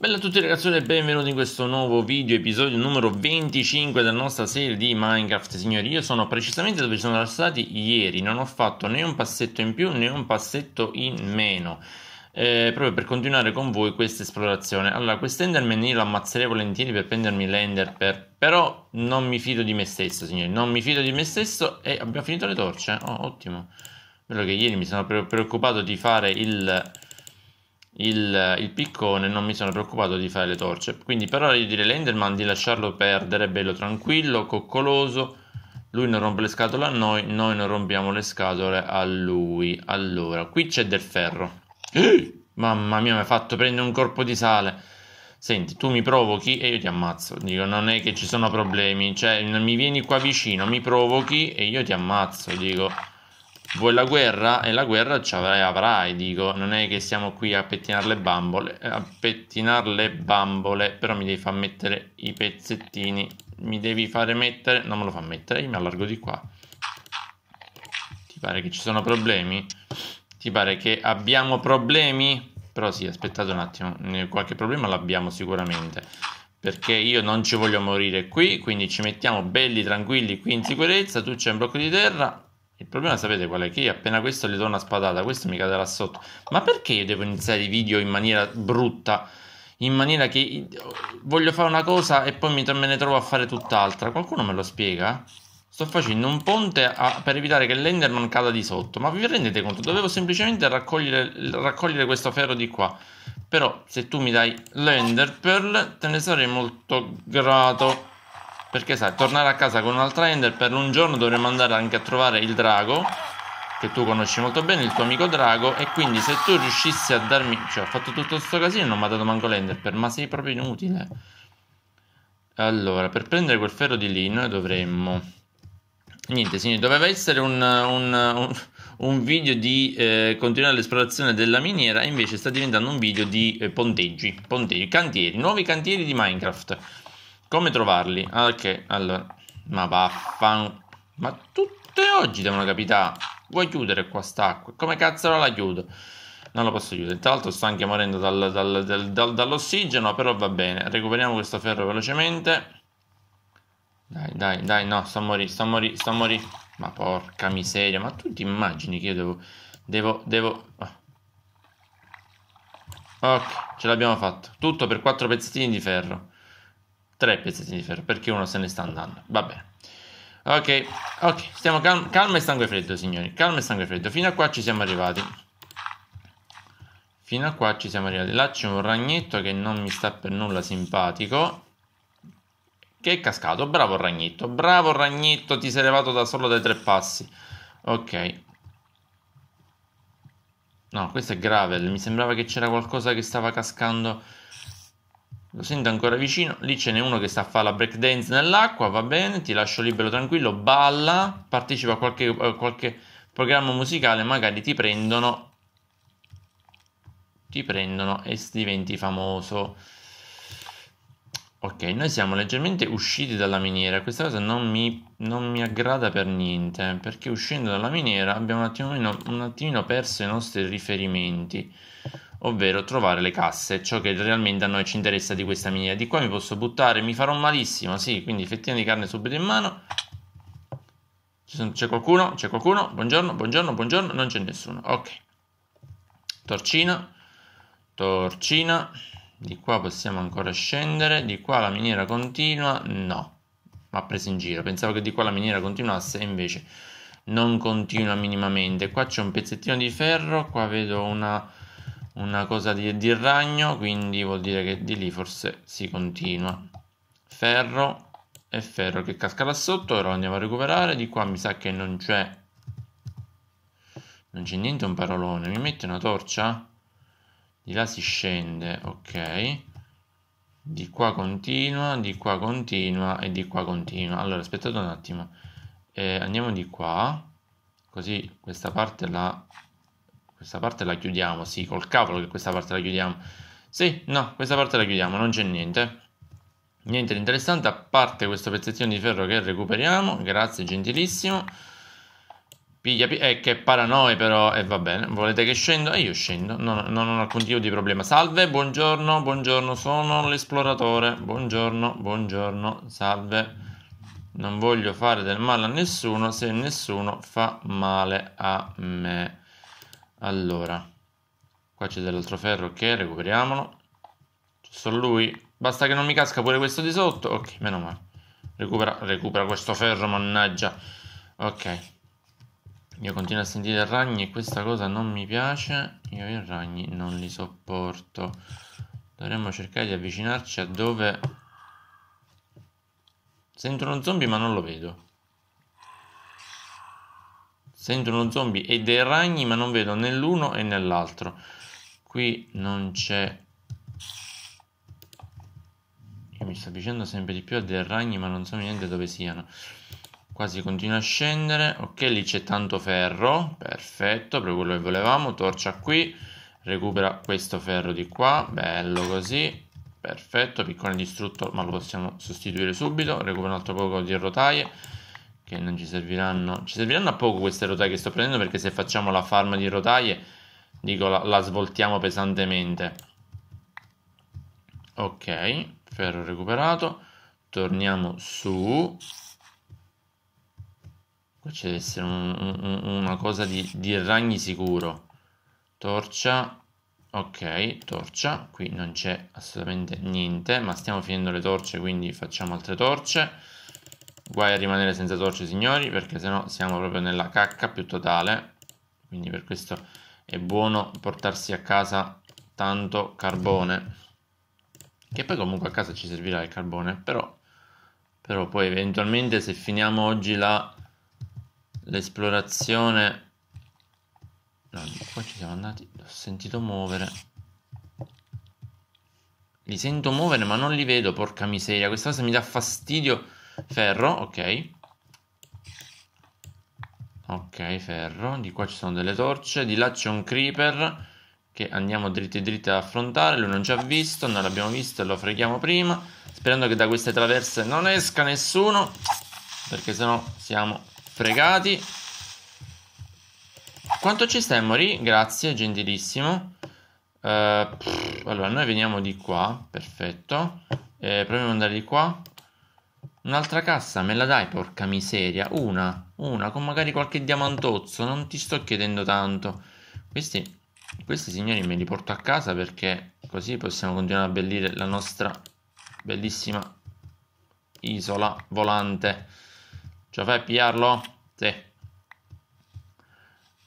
Bella a tutti ragazzi e benvenuti in questo nuovo video, episodio numero 25 della nostra serie di Minecraft Signori, io sono precisamente dove ci sono stati ieri, non ho fatto né un passetto in più né un passetto in meno eh, Proprio per continuare con voi questa esplorazione Allora, quest'enderman io lo ammazzerei volentieri per prendermi l'ender per... Però non mi fido di me stesso signori, non mi fido di me stesso e abbiamo finito le torce? Eh? Oh, ottimo Quello che ieri mi sono preoccupato di fare il il, il, piccone non mi sono preoccupato di fare le torce quindi per ora io direi l'Enderman di lasciarlo perdere bello tranquillo, coccoloso lui non rompe le scatole a noi, noi non rompiamo le scatole a lui allora, qui c'è del ferro eh, mamma mia mi ha fatto prendere un corpo di sale Senti, tu mi provochi e io ti ammazzo. Dico, non è che ci sono problemi. Cioè, mi vieni qua vicino, mi provochi e io ti ammazzo. Dico, vuoi la guerra? E la guerra ci avrai, avrai, dico, non è che siamo qui a pettinare le bambole, eh, a pettinare le bambole, però mi devi far mettere i pezzettini, mi devi fare mettere, non me lo fa mettere, io mi allargo di qua. Ti pare che ci sono problemi? Ti pare che abbiamo problemi? Però sì, aspettate un attimo, qualche problema l'abbiamo sicuramente. Perché io non ci voglio morire qui, quindi ci mettiamo belli tranquilli qui in sicurezza, tu c'è un blocco di terra, il problema sapete qual è? Che io appena questo gli do una spadata, questo mi cadrà sotto. Ma perché io devo iniziare i video in maniera brutta? In maniera che voglio fare una cosa e poi me ne trovo a fare tutt'altra. Qualcuno me lo spiega? Sto facendo un ponte a, per evitare che l'Enderman cada di sotto. Ma vi rendete conto? Dovevo semplicemente raccogliere, raccogliere questo ferro di qua. Però se tu mi dai l'Ender Pearl te ne sarei molto grato. Perché sai, tornare a casa con un'altra altra Ender per un giorno dovremmo andare anche a trovare il drago, che tu conosci molto bene, il tuo amico drago, e quindi se tu riuscissi a darmi... Cioè, ho fatto tutto questo casino e non mi ha dato manco l'Ender per, ma sei proprio inutile. Allora, per prendere quel ferro di lì noi dovremmo... Niente, signori, doveva essere un, un, un, un video di eh, continuare l'esplorazione della miniera, invece sta diventando un video di eh, ponteggi, ponteggi, cantieri, nuovi cantieri di Minecraft. Come trovarli? Ah, ok, allora. Ma vaffan... Ma tutte oggi devono capitare. Vuoi chiudere qua stacco? Come cazzo la chiudo? Non la posso chiudere. Tra l'altro sto anche morendo dal, dal, dal, dall'ossigeno, però va bene. Recuperiamo questo ferro velocemente. Dai, dai, dai, no, sto a morire, sto a morire, sto a morire. Ma porca miseria, ma tu ti immagini che io devo... Devo, devo... Ah. Ok, ce l'abbiamo fatto. Tutto per quattro pezzettini di ferro. Tre pezzettini di ferro, perché uno se ne sta andando. Va bene. Ok, ok, stiamo cal- calma e sangue freddo, signori. Calma e sangue freddo. Fino a qua ci siamo arrivati. Fino a qua ci siamo arrivati. Là c'è un ragnetto che non mi sta per nulla simpatico. Che è cascato. Bravo ragnetto. Bravo ragnetto, ti sei levato da solo dai tre passi. Ok. No, questo è gravel. Mi sembrava che c'era qualcosa che stava cascando lo sento ancora vicino, lì ce n'è uno che sta a fare la break dance nell'acqua, va bene, ti lascio libero tranquillo, balla, partecipa a qualche, a qualche programma musicale, magari ti prendono, ti prendono e diventi famoso. Ok, noi siamo leggermente usciti dalla miniera, questa cosa non mi, non mi aggrada per niente, perché uscendo dalla miniera abbiamo un attimino, un attimino perso i nostri riferimenti ovvero trovare le casse, ciò che realmente a noi ci interessa di questa miniera. Di qua mi posso buttare, mi farò malissimo, sì, quindi fettina di carne subito in mano. C'è qualcuno? C'è qualcuno? Buongiorno, buongiorno, buongiorno, non c'è nessuno. Ok. Torcina, torcina. Di qua possiamo ancora scendere, di qua la miniera continua, no. Ma preso in giro, pensavo che di qua la miniera continuasse, invece non continua minimamente. Qua c'è un pezzettino di ferro, qua vedo una una cosa di, di ragno, quindi vuol dire che di lì forse si continua. Ferro e ferro che casca là sotto, ora andiamo a recuperare, di qua mi sa che non c'è... Non c'è niente un parolone, mi mette una torcia? Di là si scende, ok. Di qua continua, di qua continua e di qua continua. Allora, aspettate un attimo. Eh, andiamo di qua, così questa parte la questa parte la chiudiamo, sì, col cavolo che questa parte la chiudiamo. Sì, no, questa parte la chiudiamo, non c'è niente. Niente di interessante, a parte questo pezzettino di ferro che recuperiamo, grazie gentilissimo. Piglia, piglia, eh, che paranoia però, e eh, va bene, volete che scendo? E eh, io scendo, non, non ho alcun tipo di problema. Salve, buongiorno, buongiorno, sono l'esploratore, buongiorno, buongiorno, salve. Non voglio fare del male a nessuno se nessuno fa male a me. Allora, qua c'è dell'altro ferro, ok, recuperiamolo. C'è solo lui. Basta che non mi casca pure questo di sotto. Ok, meno male. Recupera, recupera questo ferro, mannaggia. Ok. Io continuo a sentire ragni e questa cosa non mi piace. Io i ragni non li sopporto. Dovremmo cercare di avvicinarci a dove... Sento uno zombie ma non lo vedo. Sento uno zombie e dei ragni, ma non vedo nell'uno e nell'altro. Qui non c'è... Io mi sto avvicinando sempre di più a dei ragni, ma non so niente dove siano. Quasi continua a scendere. Ok, lì c'è tanto ferro. Perfetto, proprio quello che volevamo. Torcia qui. Recupera questo ferro di qua. Bello così. Perfetto, piccone distrutto, ma lo possiamo sostituire subito. Recupera un altro poco di rotaie che non ci serviranno. Ci serviranno a poco queste rotaie che sto prendendo perché se facciamo la farm di rotaie, dico, la, la svoltiamo pesantemente. Ok, ferro recuperato. Torniamo su. Qua ci deve essere un, un, una cosa di, di ragni sicuro. Torcia. Ok, torcia. Qui non c'è assolutamente niente, ma stiamo finendo le torce, quindi facciamo altre torce guai a rimanere senza torce signori perché sennò siamo proprio nella cacca più totale quindi per questo è buono portarsi a casa tanto carbone che poi comunque a casa ci servirà il carbone però, però poi eventualmente se finiamo oggi l'esplorazione no, qua ci siamo andati ho sentito muovere li sento muovere ma non li vedo porca miseria questa cosa mi dà fastidio ferro, ok. Ok, ferro. Di qua ci sono delle torce. Di là c'è un creeper che andiamo dritti dritti ad affrontare. Lui non ci ha visto, non l'abbiamo visto e lo freghiamo prima. Sperando che da queste traverse non esca nessuno. Perché sennò siamo fregati. Quanto ci stai Mori? Grazie, gentilissimo. Uh, pff, allora, noi veniamo di qua. Perfetto. Eh, proviamo ad andare di qua. Un'altra cassa me la dai, porca miseria. Una, una, con magari qualche diamantozzo. Non ti sto chiedendo tanto. Questi, questi signori me li porto a casa perché così possiamo continuare a abbellire la nostra bellissima isola volante. Ce la fai a pigliarlo? Sì.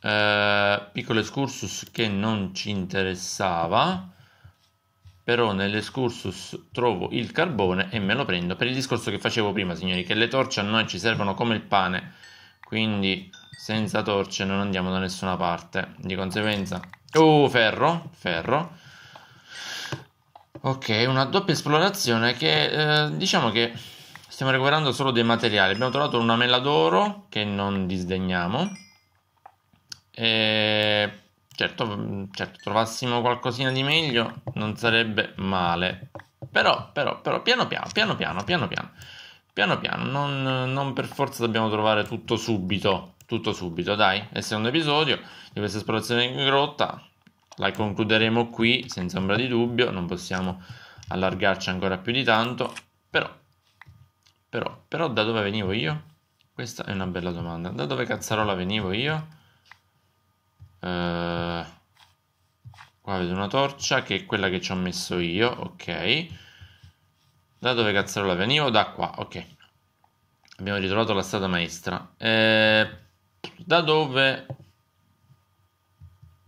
Eh, piccolo excursus che non ci interessava però nell'escursus trovo il carbone e me lo prendo per il discorso che facevo prima signori che le torce a noi ci servono come il pane quindi senza torce non andiamo da nessuna parte di conseguenza oh ferro ferro ok una doppia esplorazione che eh, diciamo che stiamo recuperando solo dei materiali abbiamo trovato una mela d'oro che non disdegniamo e Certo, mm, certo, trovassimo qualcosina di meglio non sarebbe male. Però, però, però, piano piano, piano piano, piano piano. Piano piano, non, non per forza dobbiamo trovare tutto subito. Tutto subito, dai. È il secondo episodio di questa esplorazione in grotta. La concluderemo qui, senza ombra di dubbio. Non possiamo allargarci ancora più di tanto. Però, però, però da dove venivo io? Questa è una bella domanda. Da dove cazzarola venivo io? Eh, qua vedo una torcia che è quella che ci ho messo io, ok. Da dove cazzarola venivo? Da qua, ok. Abbiamo ritrovato la strada maestra. Eh, da dove...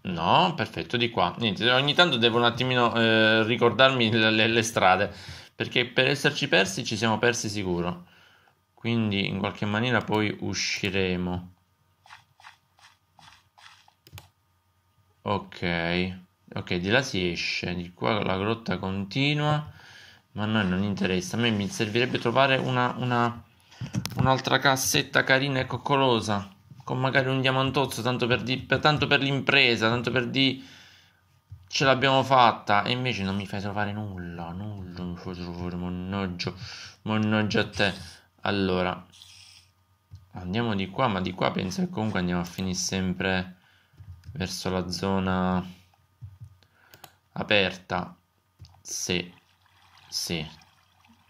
No, perfetto, di qua. Niente, ogni tanto devo un attimino eh, ricordarmi le, le, le, strade, perché per esserci persi ci siamo persi sicuro. Quindi in qualche maniera poi usciremo. Ok, ok, di là si esce, di qua la grotta continua, ma a noi non interessa. A me mi servirebbe trovare una, una un'altra cassetta carina e coccolosa, con magari un diamantozzo, tanto per, di, per, tanto per l'impresa, tanto per di... Ce l'abbiamo fatta e invece non mi fai trovare nulla, nulla, mi fai trovare, mannaggia, mannaggia a te. Allora, andiamo di qua, ma di qua penso che comunque andiamo a finire sempre verso la zona aperta. Sì, sì,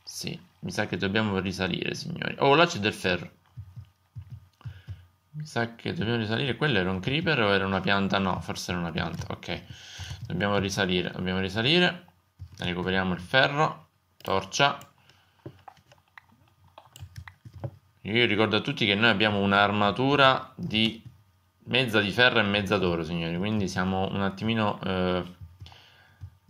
sì. Mi sa che dobbiamo risalire, signori. Oh, là c'è del ferro. Mi sa che dobbiamo risalire. Quello era un creeper o era una pianta? No, forse era una pianta. Ok. Dobbiamo risalire, dobbiamo risalire. Recuperiamo il ferro. Torcia. Io ricordo a tutti che noi abbiamo un'armatura di mezza di ferro e mezza d'oro, signori. Quindi siamo un attimino, eh,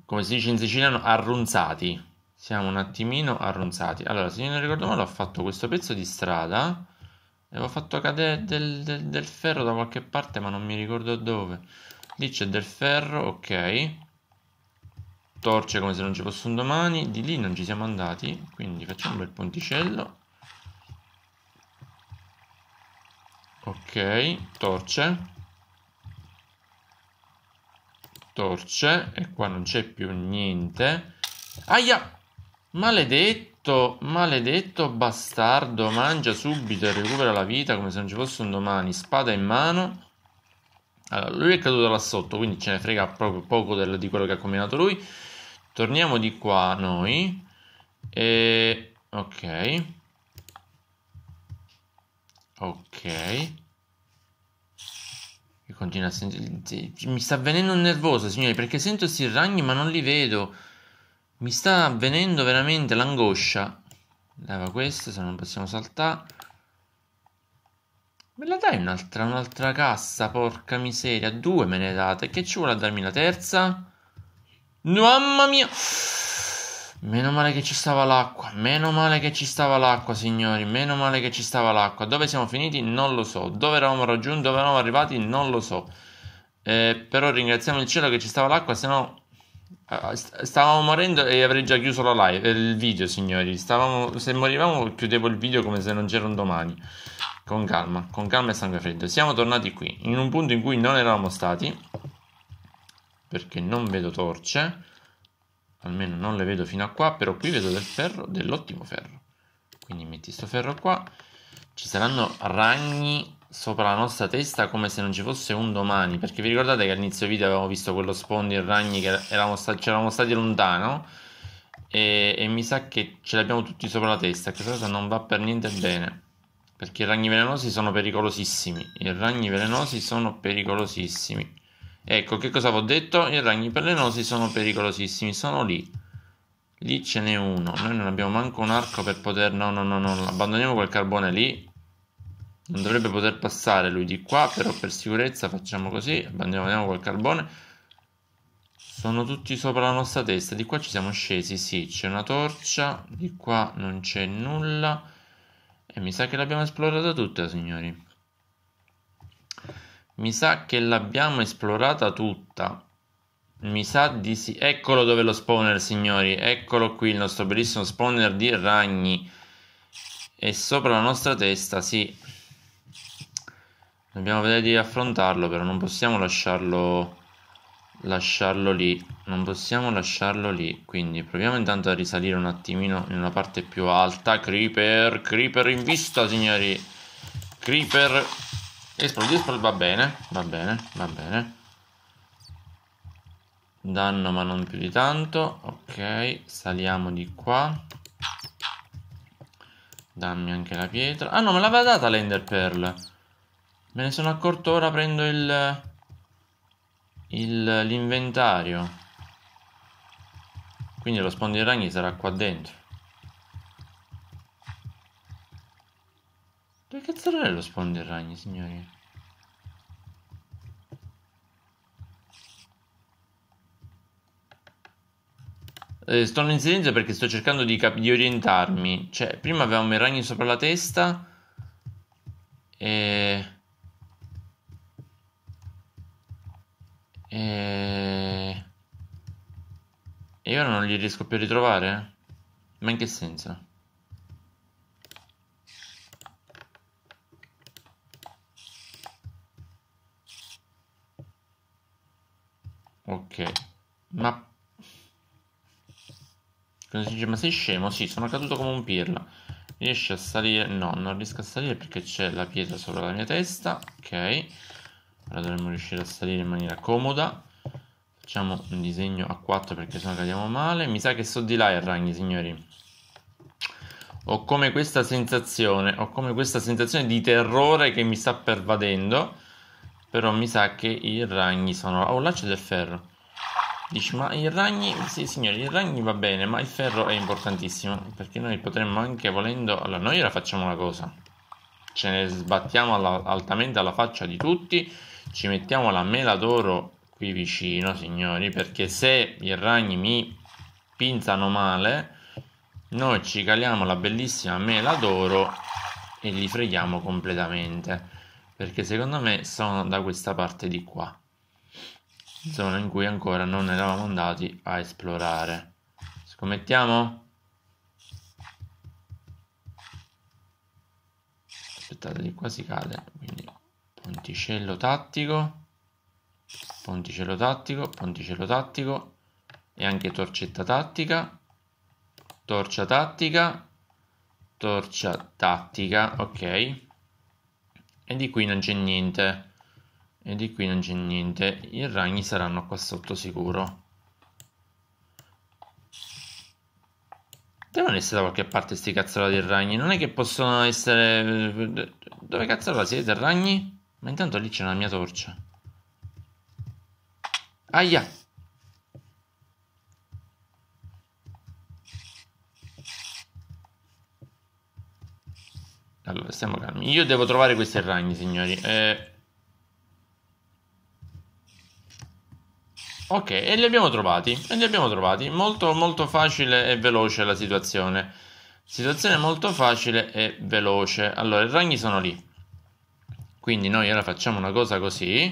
come si dice in siciliano, arronzati. Siamo un attimino arronzati. Allora, se io non ricordo male, ho fatto questo pezzo di strada e avevo fatto cadere del, del, del ferro da qualche parte, ma non mi ricordo dove. Lì c'è del ferro, ok. Torce come se non ci fosse un domani. Di lì non ci siamo andati, quindi facciamo il ponticello ok torce torce e qua non c'è più niente aia maledetto maledetto bastardo mangia subito e recupera la vita come se non ci fosse un domani spada in mano allora, lui è caduto là sotto, quindi ce ne frega proprio poco del, di quello che ha combinato lui. Torniamo di qua noi. E... Ok. Ok. Io continuo a sentire... Mi sta avvenendo un nervoso, signori, perché sento questi ragni ma non li vedo. Mi sta avvenendo veramente l'angoscia. Leva questo, se non possiamo saltare. Me la dai un'altra, un'altra cassa, porca miseria. Due me ne date. Che ci vuole a darmi la terza? Mamma mia! Meno male che ci stava l'acqua, meno male che ci stava l'acqua, signori, meno male che ci stava l'acqua. Dove siamo finiti? Non lo so. Dove eravamo raggiunti? Dove eravamo arrivati? Non lo so. Eh, però ringraziamo il cielo che ci stava l'acqua, se no eh, stavamo morendo e avrei già chiuso la live, eh, il video, signori. Stavamo, se morivamo chiudevo il video come se non c'era un domani. Con calma, con calma e sangue freddo. Siamo tornati qui, in un punto in cui non eravamo stati. Perché non vedo torce almeno non le vedo fino a qua, però qui vedo del ferro, dell'ottimo ferro. Quindi metti sto ferro qua, ci saranno ragni sopra la nostra testa come se non ci fosse un domani, perché vi ricordate che all'inizio video avevamo visto quello spawn di ragni che eravamo stati, c'eravamo stati lontano e, e, mi sa che ce l'abbiamo tutti sopra la testa, questa cosa non va per niente bene, perché i ragni velenosi sono pericolosissimi, i ragni velenosi sono pericolosissimi. Ecco, che cosa avevo detto? I ragni pelenosi sono pericolosissimi, sono lì. Lì ce n'è uno. Noi non abbiamo manco un arco per poter... No, no, no, no, abbandoniamo quel carbone lì. Non dovrebbe poter passare lui di qua, però per sicurezza facciamo così. Abbandoniamo quel carbone. Sono tutti sopra la nostra testa. Di qua ci siamo scesi, sì, c'è una torcia. Di qua non c'è nulla. E mi sa che l'abbiamo esplorata tutta, signori. Mi sa che l'abbiamo esplorata tutta. Mi sa di sì. Eccolo dove lo spawner, signori. Eccolo qui il nostro bellissimo spawner di ragni. E sopra la nostra testa, sì. Dobbiamo vedere di affrontarlo, però non possiamo lasciarlo lasciarlo lì. Non possiamo lasciarlo lì. Quindi proviamo intanto a risalire un attimino in una parte più alta. Creeper, creeper in vista, signori. Creeper Explode, explode, va bene, va bene, va bene. Danno ma non più di tanto. Ok, saliamo di qua. Dammi anche la pietra. Ah no, me l'aveva data l'Ender Pearl. Me ne sono accorto ora, prendo il... L'inventario. Quindi lo spawn di ragni sarà qua dentro. Dove cazzo era lo spawn dei ragni, signori? Eh, sto in silenzio perché sto cercando di, cap- di orientarmi. Cioè, prima avevamo i ragni sopra la testa. E... E... E ora non li riesco più a ritrovare? Ma in che senso? Ok, ma... Quando si dice, ma sei scemo? Sì, sono caduto come un pirla. Riesci a salire? No, non riesco a salire perché c'è la pietra sopra la mia testa. Ok. Ora dovremmo riuscire a salire in maniera comoda. Facciamo un disegno a 4 perché sennò cadiamo male. Mi sa che sto di là i ragni, signori. Ho come questa sensazione, ho come questa sensazione di terrore che mi sta pervadendo. Però mi sa che i ragni sono... Oh, là c'è del ferro. Dici, ma i ragni, sì signori, i ragni va bene, ma il ferro è importantissimo, perché noi potremmo anche volendo, allora noi ora facciamo una cosa, ce ne sbattiamo alla, altamente alla faccia di tutti, ci mettiamo la mela d'oro qui vicino, signori, perché se i ragni mi pinzano male, noi ci caliamo la bellissima mela d'oro e li freghiamo completamente, perché secondo me sono da questa parte di qua zona in cui ancora non eravamo andati a esplorare. Scommettiamo? Aspettate, di qua si cade, quindi ponticello tattico, ponticello tattico, ponticello tattico e anche torcetta tattica, torcia tattica, torcia tattica, ok. E di qui non c'è niente e di qui non c'è niente i ragni saranno qua sotto sicuro devono essere da qualche parte sti cazzarola dei ragni non è che possono essere dove cazzola siete ragni? ma intanto lì c'è una mia torcia aia Allora, stiamo calmi. Io devo trovare questi ragni, signori. Eh, Ok, e li abbiamo trovati, e li abbiamo trovati. Molto, molto facile e veloce la situazione. Situazione molto facile e veloce. Allora, i ragni sono lì. Quindi noi ora facciamo una cosa così.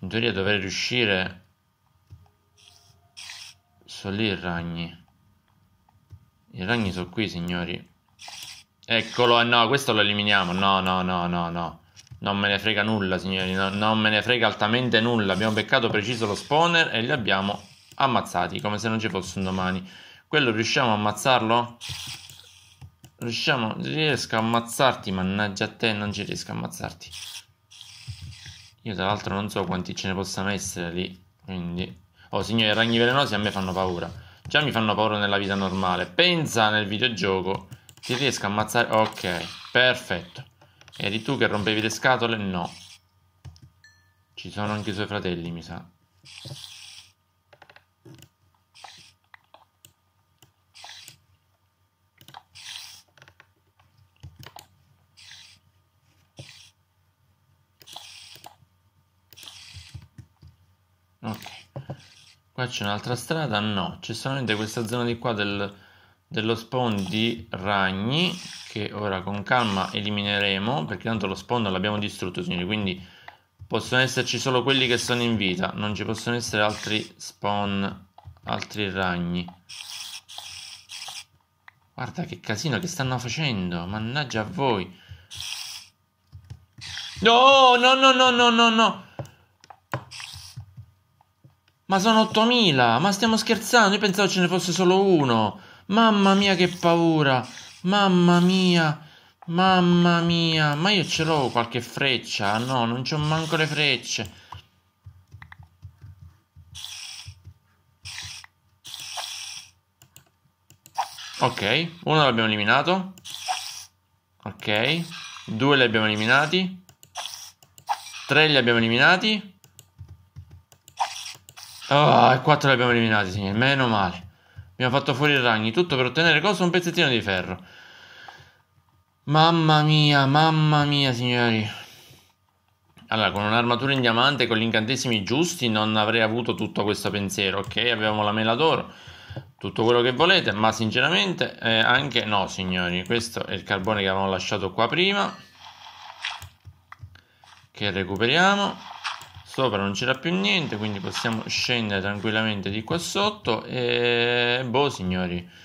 In teoria dovrei riuscire... Sono lì i ragni. I ragni sono qui, signori. Eccolo, eh, no, questo lo eliminiamo. No, no, no, no, no. Non me ne frega nulla, signori, no, non me ne frega altamente nulla. Abbiamo beccato preciso lo spawner e li abbiamo ammazzati, come se non ci fosse un domani. Quello riusciamo a ammazzarlo? Riusciamo, riesco a ammazzarti, mannaggia a te, non ci riesco a ammazzarti. Io tra l'altro non so quanti ce ne possano essere lì, quindi... Oh signori, i ragni velenosi a me fanno paura. Già mi fanno paura nella vita normale. Pensa nel videogioco, ti riesco a ammazzare... Ok, perfetto. Eri tu che rompevi le scatole? No. Ci sono anche i suoi fratelli, mi sa. Ok. Qua c'è un'altra strada? No. C'è solamente questa zona di qua del, dello spawn di ragni che ora con calma elimineremo perché tanto lo spawn l'abbiamo distrutto signori quindi possono esserci solo quelli che sono in vita non ci possono essere altri spawn altri ragni guarda che casino che stanno facendo mannaggia a voi no no no no no no no ma sono 8000 ma stiamo scherzando io pensavo ce ne fosse solo uno mamma mia che paura Mamma mia, mamma mia, ma io ce l'ho qualche freccia. No, non c'ho manco le frecce. Ok, uno l'abbiamo eliminato. Ok, due li abbiamo eliminati. Tre li abbiamo eliminati. Ah, oh, e quattro li abbiamo eliminati, signori. Meno male. Abbiamo fatto fuori i ragni, tutto per ottenere cosa? Un pezzettino di ferro. Mamma mia, mamma mia, signori. Allora, con un'armatura in diamante con gli incantesimi giusti non avrei avuto tutto questo pensiero. Ok, Abbiamo la mela d'oro, tutto quello che volete, ma sinceramente eh, anche no, signori. Questo è il carbone che avevamo lasciato qua prima. Che recuperiamo. Sopra non c'era più niente, quindi possiamo scendere tranquillamente di qua sotto. E boh, signori.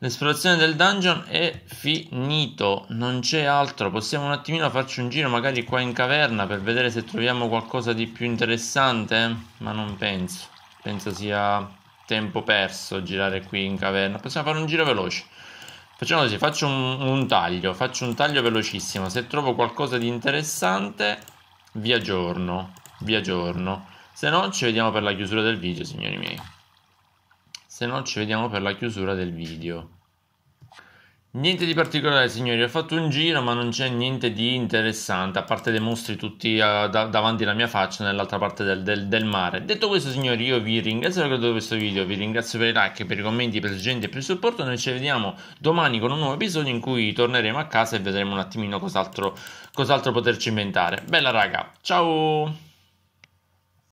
L'esplorazione del dungeon è finito, non c'è altro. Possiamo un attimino farci un giro magari qua in caverna per vedere se troviamo qualcosa di più interessante, ma non penso. Penso sia tempo perso girare qui in caverna. Possiamo fare un giro veloce. Facciamo così, faccio un, un taglio, faccio un taglio velocissimo. Se trovo qualcosa di interessante, vi aggiorno, vi aggiorno. Se no ci vediamo per la chiusura del video, signori miei se no ci vediamo per la chiusura del video. Niente di particolare signori, ho fatto un giro ma non c'è niente di interessante a parte dei mostri tutti uh, da- davanti alla mia faccia nell'altra parte del, del, del, mare. Detto questo signori io vi ringrazio per aver guardato questo video, vi ringrazio per i like, per i commenti, per il gente e per il supporto, noi ci vediamo domani con un nuovo episodio in cui torneremo a casa e vedremo un attimino cos'altro, cos'altro poterci inventare. Bella raga, ciao!